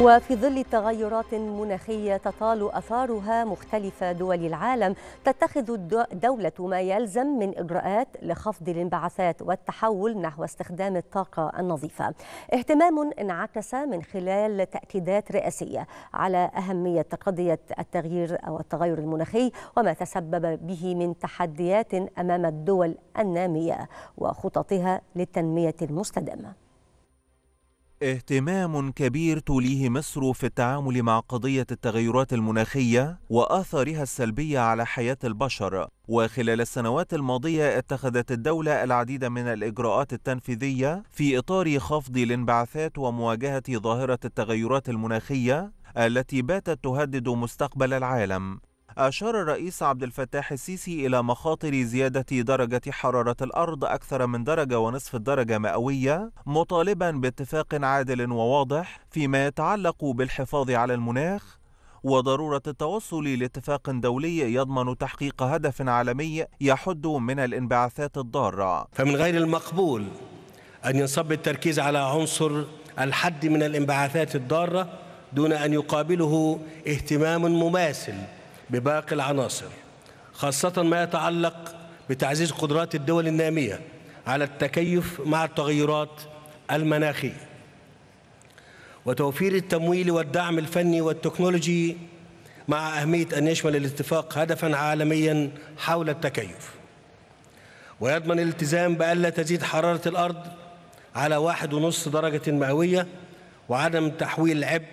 وفي ظل تغيرات مناخية تطال أثارها مختلف دول العالم تتخذ الدولة ما يلزم من إجراءات لخفض الانبعاثات والتحول نحو استخدام الطاقة النظيفة اهتمام انعكس من خلال تأكيدات رئاسية على أهمية قضية التغيير أو التغير المناخي وما تسبب به من تحديات أمام الدول النامية وخططها للتنمية المستدامة اهتمام كبير توليه مصر في التعامل مع قضية التغيرات المناخية وآثارها السلبية على حياة البشر وخلال السنوات الماضية اتخذت الدولة العديد من الإجراءات التنفيذية في إطار خفض الانبعاثات ومواجهة ظاهرة التغيرات المناخية التي باتت تهدد مستقبل العالم أشار الرئيس عبد الفتاح السيسي إلى مخاطر زيادة درجة حرارة الأرض أكثر من درجة ونصف الدرجة مئوية مطالبا باتفاق عادل وواضح فيما يتعلق بالحفاظ على المناخ وضرورة التوصل لاتفاق دولي يضمن تحقيق هدف عالمي يحد من الانبعاثات الضارة فمن غير المقبول أن ينصب التركيز على عنصر الحد من الانبعاثات الضارة دون أن يقابله اهتمام مماثل بباقي العناصر خاصة ما يتعلق بتعزيز قدرات الدول النامية على التكيف مع التغيرات المناخية وتوفير التمويل والدعم الفني والتكنولوجي مع أهمية أن يشمل الاتفاق هدفا عالميا حول التكيف ويضمن الالتزام بألا تزيد حرارة الأرض على واحد ونصف درجة مئوية وعدم تحويل عبء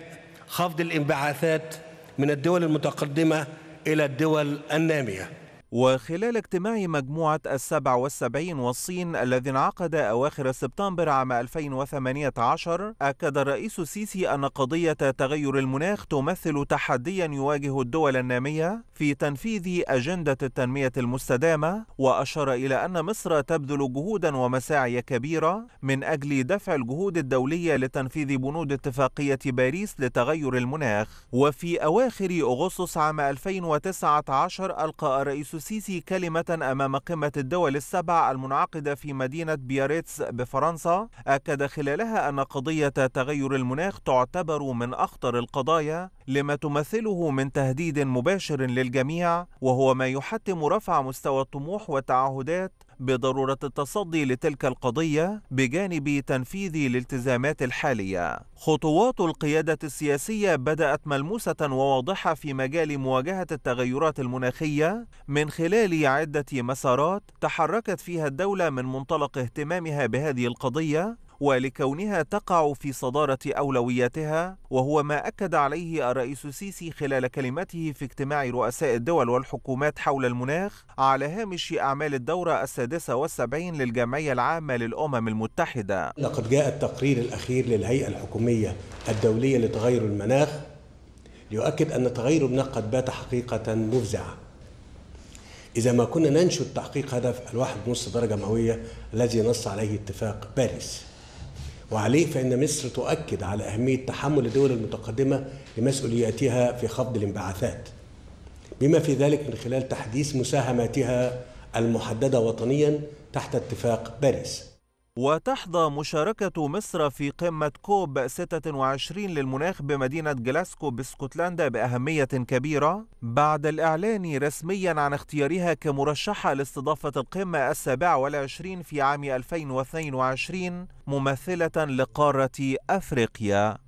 خفض الانبعاثات من الدول المتقدمة إلى الدول النامية وخلال اجتماع مجموعة السبع والسبعين والصين الذي انعقد أواخر سبتمبر عام 2018 أكد الرئيس السيسي أن قضية تغير المناخ تمثل تحديا يواجه الدول النامية في تنفيذ أجندة التنمية المستدامة وأشار إلى أن مصر تبذل جهودا ومساعي كبيرة من أجل دفع الجهود الدولية لتنفيذ بنود اتفاقية باريس لتغير المناخ وفي أواخر أغسطس عام 2019 ألقى الرئيس السيسي كلمة أمام قمة الدول السبع المنعقدة في مدينة بياريتس بفرنسا أكد خلالها أن قضية تغير المناخ تعتبر من أخطر القضايا لما تمثله من تهديد مباشر للجميع وهو ما يحتم رفع مستوى الطموح والتعهدات بضرورة التصدي لتلك القضية بجانب تنفيذ الالتزامات الحالية. خطوات القيادة السياسية بدأت ملموسة وواضحة في مجال مواجهة التغيرات المناخية من خلال عدة مسارات تحركت فيها الدولة من منطلق اهتمامها بهذه القضية ولكونها تقع في صدارة أولوياتها وهو ما أكد عليه الرئيس السيسي خلال كلمته في اجتماع رؤساء الدول والحكومات حول المناخ على هامش أعمال الدورة السادسة والسبعين للجمعية العامة للأمم المتحدة لقد جاء التقرير الأخير للهيئة الحكومية الدولية لتغير المناخ ليؤكد أن تغير المناخ قد بات حقيقة مفزعة إذا ما كنا ننشد تحقيق هدف الواحد ونصف درجة مئوية الذي نص عليه اتفاق باريس وعليه فإن مصر تؤكد على أهمية تحمل الدول المتقدمة لمسؤولياتها في خفض الانبعاثات بما في ذلك من خلال تحديث مساهماتها المحددة وطنيا تحت اتفاق باريس وتحظى مشاركة مصر في قمة كوب 26 للمناخ بمدينة جلاسكو باسكتلندا بأهمية كبيرة بعد الإعلان رسميا عن اختيارها كمرشحة لاستضافة القمة السابعة والعشرين في عام 2022 ممثلة لقارة أفريقيا